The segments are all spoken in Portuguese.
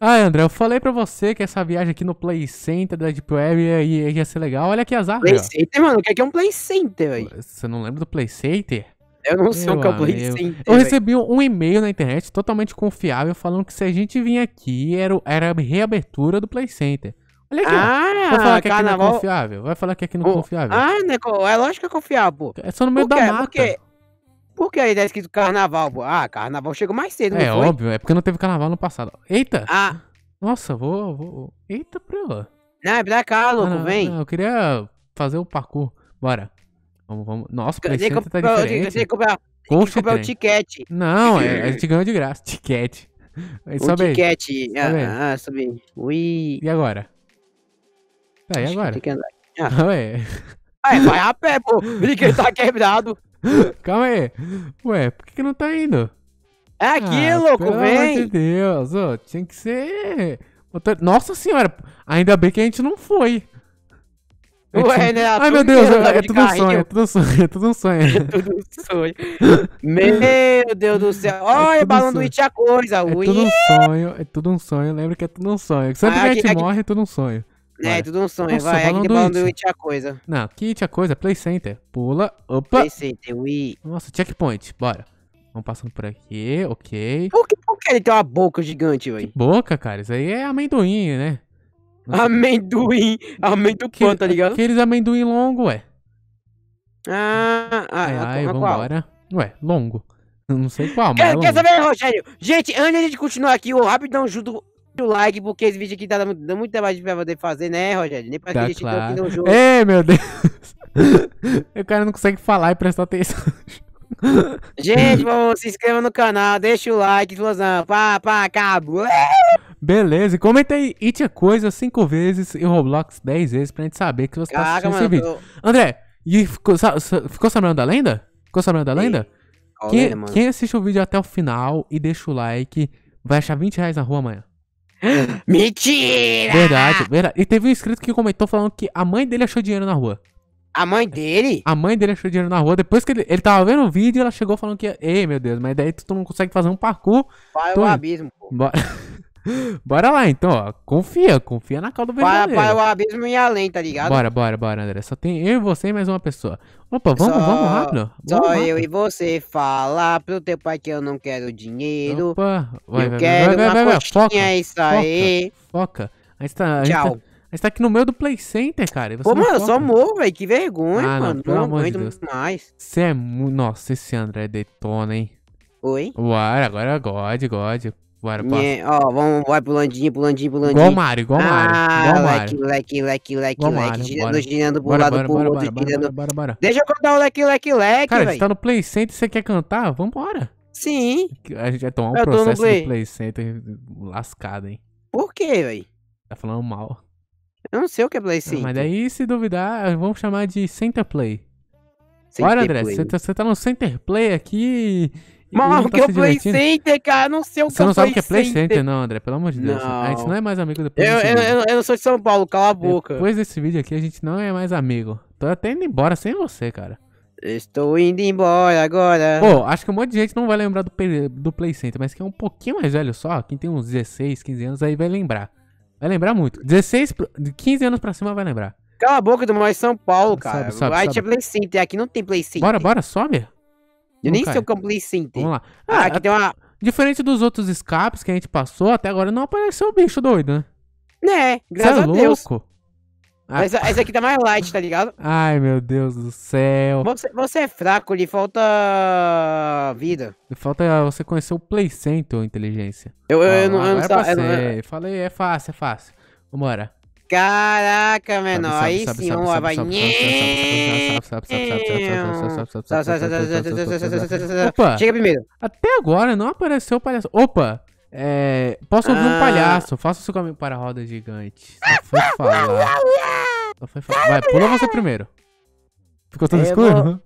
Ah, André, eu falei pra você que essa viagem aqui no Play Center da Deep Web ia, ia ser legal. Olha que azar. Play Center, mano, o é que é um Play Center, velho? Você não lembra do Play Center? Eu não sei o que é o Play Center. Eu véio. recebi um e-mail na internet totalmente confiável falando que se a gente vinha aqui era, era a reabertura do Play Center. Olha aqui, ah, vai falar que carnaval... aqui não é confiável. Vai falar que aqui não é confiável. Ah, né? é lógico que é confiável. É só no meio da mata. Porque por que aí tá escrito carnaval? Pô? Ah, carnaval chegou mais cedo, É foi? óbvio, é porque não teve carnaval no passado. Eita! Ah. Nossa, vou, vou. Eita, prela. Não, é pra cá, louco, ah, não, vem. Não, eu queria fazer o parkour. Bora. Vamos, vamos. Nossa, que preço tá diferente. Você comprar, o tiquete. Não, é, a gente ganhou de graça. Tiquete. Aí, o tiquete. Ah, aí. ah, ah, subi. Ui. E agora? Tá, e agora? que andar. Ah, é. vai a pé, pô. Brinquedo tá quebrado. Calma aí. Ué, por que, que não tá indo? É aqui, ah, louco, pelo vem! Pelo amor de Deus, ô, tinha que ser. Nossa senhora, ainda bem que a gente não foi. Ué, né? Ai, meu Deus, é, é, tudo um sonho, é tudo um sonho, é, é tudo um sonho. É tudo um sonho. meu Deus do céu. Olha, é balão do It a coisa. É tudo um sonho, é tudo um sonho. Lembra que é tudo um sonho. Sempre ah, que a gente aqui, morre, é tudo um sonho. É, tudo um sonho, Nossa, vai. é que balão do It é a coisa. Não, que It é a coisa, Play Center. Pula, opa. Play Center, Wii. Nossa, checkpoint, bora. Vamos passando por aqui, ok. Por que, por que ele tem uma boca gigante, velho? Boca, cara, isso aí é amendoim, né? Nossa. Amendoim, amendoim que, quanto, tá ligado? Aqueles amendoim longo, ué. Ah, ah, é, ai, ai, vambora. Qual? Ué, longo. Não sei qual, mas. Quer, é quer saber, Rogério? Gente, antes de continuar aqui, eu rapidão junto o like, porque esse vídeo aqui tá dando, muito trabalho pra poder fazer, né, Rogério? Nem pra tá, que claro. aqui no jogo. É, meu Deus. o cara não consegue falar e prestar atenção. Gente, bom, se inscreva no canal, deixa o like, explosão. Pá, pá, cabo. É! Beleza, e comenta aí It a Coisa 5 vezes e Roblox 10 vezes pra gente saber que você Caraca, tá assistindo mano, esse vídeo. Tô... André, e ficou, ficou sabendo da lenda? Ficou sabendo da lenda? Quem, lenda quem assiste o vídeo até o final e deixa o like vai achar 20 reais na rua amanhã. Mentira! Verdade, verdade. E teve um inscrito que comentou falando que a mãe dele achou dinheiro na rua. A mãe dele? A mãe dele achou dinheiro na rua. Depois que ele, ele tava vendo o vídeo, ela chegou falando que. Ei, meu Deus, mas daí tu não consegue fazer um parkour. Vai o é abismo, pô. Bora. bora lá então, ó. Confia, confia na calda verdadeira. Para, para o abismo e além, tá ligado? Bora, bora, bora, André. Só tem eu e você e mais uma pessoa. Opa, vamos, só, vamos rápido. Só rápido. eu e você falar pro teu pai que eu não quero dinheiro. Opa, vai, eu vai, quero vai, vai, foca, é isso aí. Foca. Tá, a gente tá, Tchau. A gente tá, tá aqui no meio do Play Center, cara. Você Pô, mano, eu só morro, velho. Que vergonha, ah, mano. Não, pelo não amor de Deus. mais. Você é Nossa, esse André detona, hein? Oi? Uai, agora é God, God. Bora, passa. Nhé, ó, vamos, vai pulandinho, pulandinho, pulandinho. Igual Mario, igual Mario. Ah, igual Mario. leque, leque, leque, leque, leque. Girando, girando pro lado, bora, pro bora, outro, bora, girando. Bora, bora, Deixa eu cantar o leque, leque, leque, Cara, véi. você tá no Play Center, você quer cantar? Vambora. Sim. A gente vai tomar um eu processo Play. do Play Center lascado, hein. Por quê, velho? Tá falando mal. Eu não sei o que é Play Center. Não, mas daí, se duvidar, vamos chamar de Center Play. Center Bora, André, você tá, tá, no Center Play aqui Mano, tá que é o Play Center, cara. Não sei o que Você é não sabe o que é Play Center. não, André. Pelo amor de Deus. Não. A gente não é mais amigo depois. Eu, eu, eu, eu, não sou de São Paulo, cala a boca. Depois desse vídeo aqui, a gente não é mais amigo. Tô até indo embora sem você, cara. Estou indo embora agora. Pô, acho que um monte de gente não vai lembrar do, do Play Center, mas quem é um pouquinho mais velho só, quem tem uns 16, 15 anos, aí vai lembrar. Vai lembrar muito. 16, 15 anos pra cima vai lembrar. Cala a boca, do mais São Paulo, cara. Sobe, sobe, Vai, te Play Center. Aqui não tem Play Center. Bora, bora, sobe. Eu nem cai. sei o é. Vamos lá. Ah, aqui ah, tem uma. Diferente dos outros escapes que a gente passou, até agora não apareceu o bicho doido, né? Né, graças é a Deus. louco? Ah. Essa, essa, aqui tá mais light, tá ligado? Ai, meu Deus do céu. Você, você é fraco, lhe falta vida. falta você conhecer o Play Center, inteligência. Eu, eu, ah, eu não, eu não, eu não, Falei, é fácil, é fácil. Vambora. Caraca, menor. Aí sim, vamos lá, vai. Opa. Chega primeiro. Até agora não apareceu o palhaço. Opa. É, posso ouvir ah. um palhaço? Faça o seu caminho para a roda gigante. Só foi falar. Só foi falar. Vai, pula você primeiro. Ficou todo escuro?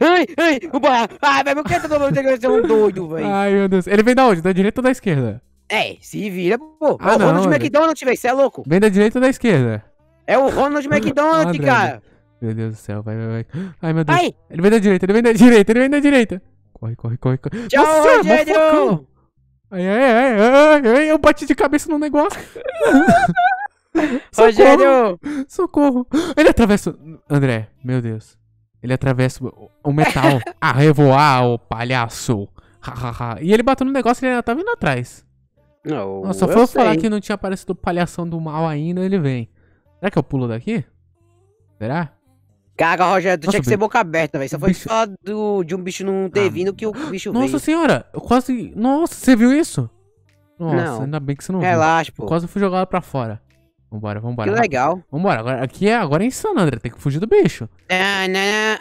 Ai, ai, o barra. Ai, meu, meu, que todo mundo um doido, velho. Ai, meu Deus. Ele vem da onde? Da direita ou da esquerda? É, se vira, pô. Ah, é o não, Ronald McDonald, velho, você é louco. Vem da direita ou da esquerda? É o Ronald ah, McDonald, cara. Meu Deus do céu, vai, vai, vai. Ai, meu Deus. Ai. Ele vem da direita, ele vem da direita, ele vem da direita. Corre, corre, corre, corre. Tchau, Nossa, Rogério! Ai, ai, ai, ai, ai, eu bati de cabeça no negócio. Socorro. Rogério! Socorro! Ele atravessa. André, meu Deus. Ele atravessa o metal a revoar, o palhaço. e ele bateu no negócio e ele ainda tava indo atrás. Não, Nossa, só foi eu falar sei. que não tinha aparecido Palhação do Mal ainda, ele vem. Será que eu pulo daqui? Será? Caga, Rogério, tu tinha que ser boca aberta, velho. Só foi bicho... falar do, de um bicho não ter Ah. vindo que o bicho Nossa veio. senhora, eu quase. Nossa, você viu isso? Nossa, Não. ainda bem que você não viu. Relaxa, Eu pô. quase fui jogado pra fora. Vambora, vambora. Que legal. Vambora, agora, aqui é, agora é insano, André. Tem que fugir do bicho. Ah, não, não.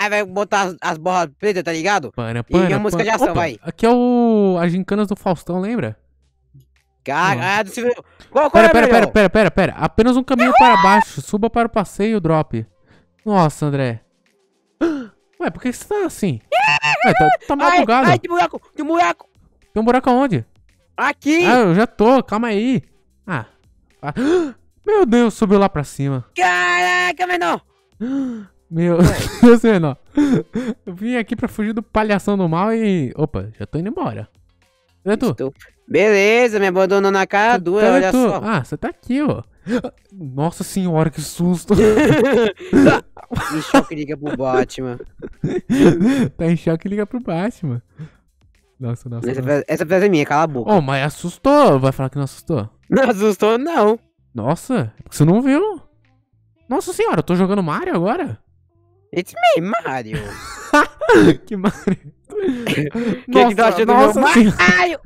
Aí, vai botar as, borras pretas, tá ligado? Para, para, a música de ação, vai. Aqui é o. As gincanas do Faustão, lembra? Cara, ah, se... qual, qual pera, é pera, pera, pera, pera, pera. Apenas um caminho para baixo. Suba para o passeio, drop. Nossa, André. Ué, por que você tá assim? Ué, tá, tá madrugado. Ai, ai, buraco, que buraco. Tem um buraco aonde? Aqui. Ah, eu já tô, calma aí. Ah. ah. Meu Deus, subiu lá pra cima. Caraca, menor. Meu Deus, menor. Eu vim aqui pra fugir do palhação do mal e... Opa, já tô indo embora. Cadê tu? Beleza, me abandonou na cara dura, tá olha tu? só. Ah, você tá aqui, ó. Nossa senhora, que susto! em choque liga pro Batman. tá em choque liga pro Batman. Nossa, nossa. Essa, nossa. essa frase é minha, cala a boca. Oh, mas assustou. Vai falar que não assustou? Não assustou, não. Nossa, é você não viu? Nossa senhora, eu tô jogando Mario agora? It's me, Mario. que Mario? Quem é que tá achando nossa, nossa Mario?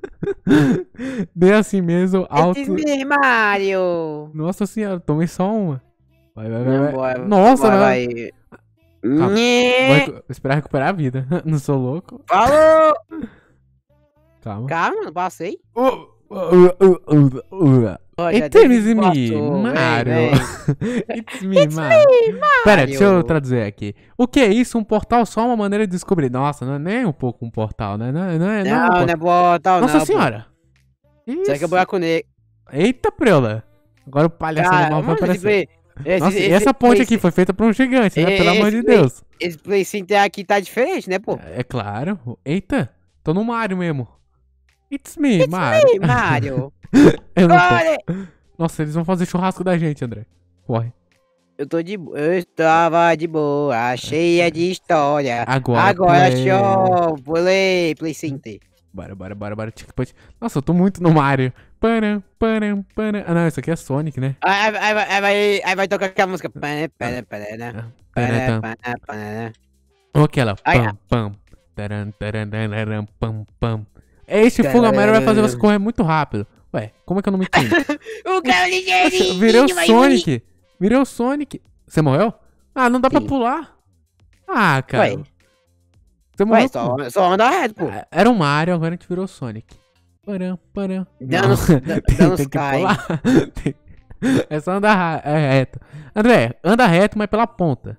Dê assim mesmo, é alto. Disney Mario! Nossa senhora, tomei só uma. Vai, vai, vai. vai. nossa, né? vai. Tá. vai. Calma, vou esperar recuperar a vida. Não sou louco. Falou! Calma. Calma, não passei. Oh. Oh, It me, Mario. It's me, It's Mario. Me, Mario. Pera, deixa eu traduzir aqui. O que é isso? Um portal só uma maneira de descobrir. Nossa, não é nem um pouco um portal, né? Não, não, é, não, não, é, um não é portal, Nossa não, senhora. Isso. Será que é buraco negro? Eita, preula. Agora o palhaço animal vai aparecer. Esse, Nossa, esse, essa ponte esse, aqui foi feita por um gigante, né? Pelo amor de Deus. Esse Play Center aqui tá diferente, né, pô? É, é claro. Eita, tô no Mario mesmo. It's me, It's Mario. Me, Mario. eu não Corre! Nossa, eles vão fazer churrasco da gente, André. Corre. Eu tô de Eu estava de boa, cheia de história. Agora, Agora play. show. Play, play center. Bora, bora, bora, bora. Nossa, eu tô muito no Mario. Param, param, param. Ah, não, isso aqui é Sonic, né? Aí, aí, aí, vai, aí vai tocar aquela música. Para, para, para, para, para. Ou aquela. Pam, pam. Taran, taran, taran, pam, pam. É esse Fulgamero vai fazer você correr muito rápido. Ué, como é que eu não me entendo? o cara é virou o Sonic. Virou o Sonic. Você morreu? Ah, não dá Sim. pra pular. Ah, cara. Ué. Você morreu. Ué, só, só andar reto, pô. Ah, era o Mario, agora a gente virou o Sonic. Param, param. Danos, não, danos é só andar é reto. André, anda reto, mas pela ponta.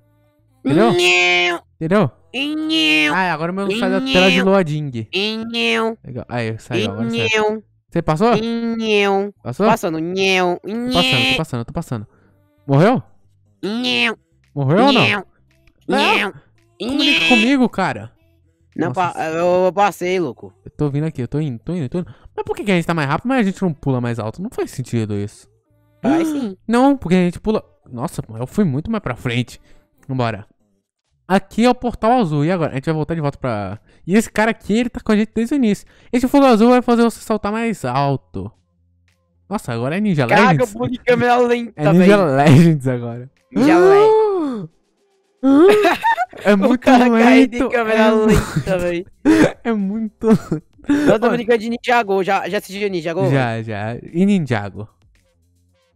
Entendeu? Não. Entendeu? Ah, agora meu sai da tela de loading. Legal. Aí, saiu agora. Saiu. Você passou? Passou? Passando. Tô passando, tô passando, tô passando. Morreu? Morreu ou não? Não. Ah, comunica comigo, cara. Não, pa eu passei, louco. Eu tô vindo aqui, eu tô indo, tô indo, tô indo. Mas por que, que a gente tá mais rápido, mas a gente não pula mais alto? Não faz sentido isso. Faz sim. Não, porque a gente pula... Nossa, eu fui muito mais pra frente. Vambora. Aqui é o Portal Azul. E agora? A gente vai voltar de volta pra... E esse cara aqui, ele tá com a gente desde o início. Esse fogo azul vai fazer você saltar mais alto. Nossa, agora é Ninja Caraca, Legends. Caraca, de câmera lenta, É Ninja véio. Legends agora. Ninja Legends. Ah! Ah! Ah! é muito cara lento. de câmera é lenta, velho. É muito... Eu tô brincando de Ninjago. Já, já assistiu Ninjago? Já, já. E Ninjago?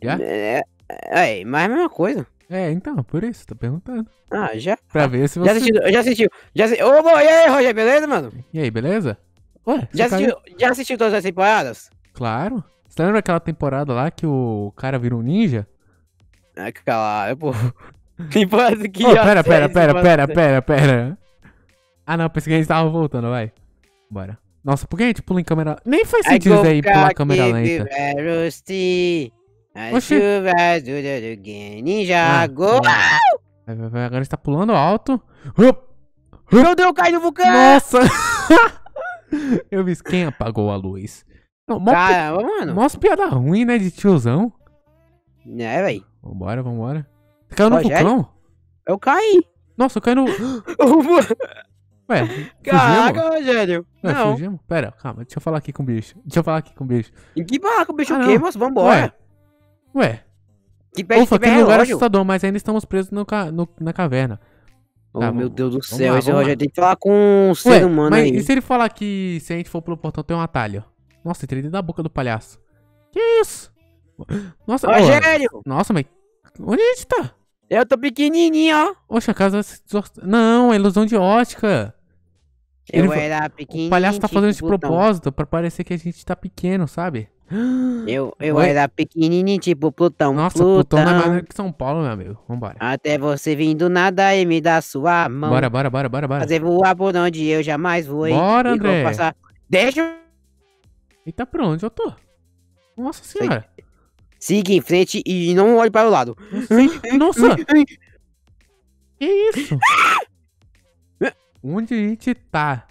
Já? É, é, mas é a mesma coisa. É, então, por isso, tô perguntando. Ah, já? Pra ver se você. Já assistiu, já assistiu. Já assisti... Ô, bom, e aí, Roger, beleza, mano? E aí, beleza? Ué, já assistiu, já assistiu todas as temporadas? Claro. Você lembra aquela temporada lá que o cara vira um ninja? É, ah, claro, pô. Temporada que. Pô, pera, pera, pera, pera, pera, pera. Ah, não, pensei que a gente tava voltando, vai. Bora. Nossa, por que a gente pula em câmera. Nem faz sentido aí pular câmera lenta. Rusty. A Oxi. chuva dura do Ninja ah, Go! Vai, vai, Agora está pulando alto. Meu Deus, cai no vulcão! Nossa! Eu vi quem apagou a luz. Não, mó Caramba, mano. Mó piada ruim, né, de tiozão. É, véi. Vambora, vambora. Você caiu no Rogério? vulcão? Eu caí. Nossa, eu caí no... Ué, Caraca, Rogério. Ué, não. Fugimos? Pera, calma. Deixa eu falar aqui com o bicho. Deixa eu falar aqui com o bicho. Em que barraca o bicho ah, o quê, moço? Vambora. Ué, Ué. Que Ufa, que é lugar é assustador, mas ainda estamos presos no, ca... no... na caverna. Oh, tá, meu Deus do céu, lá, esse Roger tem que falar com um ser Ué, humano mas aí. E se ele falar que se a gente for pelo portão tem um atalho? Nossa, entrei dentro da boca do palhaço. Que isso? Nossa, Rogério! Oh, nossa, mas onde a gente tá? Eu tô pequenininho, ó. Poxa, a casa... Não, é ilusão de ótica. Eu ele... era pequenininho. O palhaço tá fazendo de botão. propósito pra parecer que a gente tá pequeno, sabe? Eu, eu era pequenininho, tipo Plutão. Nossa, Plutão, não é mais que São Paulo, meu amigo. Vambora. Até você vir do nada e me dar sua mão. Bora, bora, bora, bora, bora. Fazer voar por onde eu jamais voei. Bora, André. Passar... Deixa E tá pra onde eu tô? Nossa senhora. Siga em frente e não olhe para o lado. Nossa! Nossa. que isso? onde a gente tá?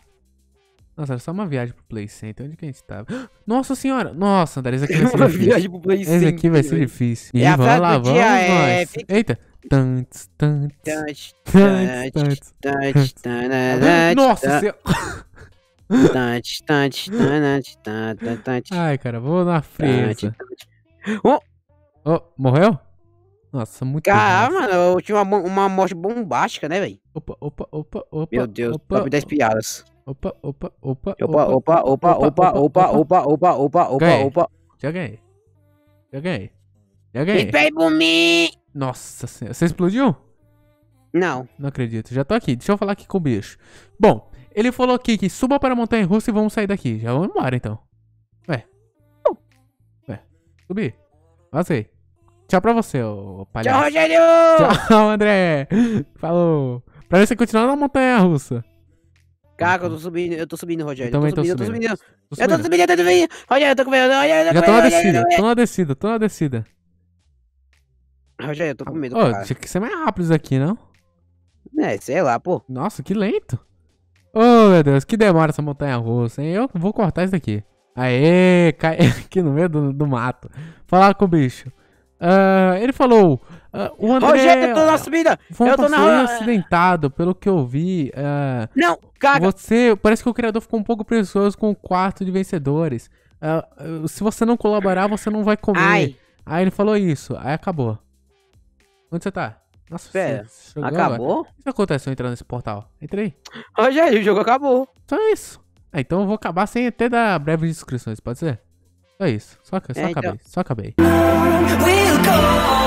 Nossa, era só uma viagem pro Play Center. Onde que a gente tava? Nossa senhora! Nossa, André, isso aqui vai é ser uma difícil. viagem pro Play Center. Esse aqui vai ser difícil. É e é vamos lá, vamos dia, é... nós. Eita! Tantes, tantes. Tantes, tantes. Nossa senhora! Ai, cara, vou na frente. Oh. oh, morreu? Nossa, muito caramba mano, eu tive uma, uma morte bombástica, né, velho? Opa, opa, opa, opa. Meu Deus, opa, top 10 piadas. Opa, opa, opa, opa, opa, opa, opa, opa, opa, opa, opa, opa, opa. Joguei. Joguei. Joguei. Vem por mim! Nossa senhora. Você explodiu? Não. Não acredito. Já tô aqui. Deixa eu falar aqui com o bicho. Bom, ele falou aqui que suba para a montanha russa e vamos sair daqui. Já vamos embora então. Ué. Ué. Subi. Vazei. Tchau pra você, ô palhaço. Tchau, Rogério! Tchau, André! Falou. Pra ver se você continua na montanha russa. Caraca, eu tô subindo, eu tô subindo, Rogério. Eu, eu tô subindo, subindo. Eu tô subindo, eu tô subindo, eu tô subindo. Rogério, eu tô com medo. eu tô Já tô na descida, tô na descida, tô na descida. Rogério, eu tô com medo, Ô, cara. tinha que ser mais rápido isso aqui, não? É, sei lá, pô. Nossa, que lento. Ô, oh, meu Deus, que demora essa montanha russa, hein? Eu vou cortar isso daqui. Aê, cai aqui no meio do, do mato. Falar com o bicho. Uh, ele falou, Uh, o André, Rogério, eu tô na subida. Foi eu tô na... acidentado, pelo que eu vi. Uh, não, caga. Você, parece que o criador ficou um pouco preguiçoso com o quarto de vencedores. Uh, se você não colaborar, você não vai comer. Ai. Aí ele falou isso, aí acabou. Onde você tá? Nossa, Pera, você acabou? Agora? O que aconteceu entrando nesse portal? Entrei. Rogério, o jogo acabou. Só isso. Ah, então eu vou acabar sem até dar breves inscrições, pode ser? Só isso. Só, só é, então. acabei. Então. Só acabei. We'll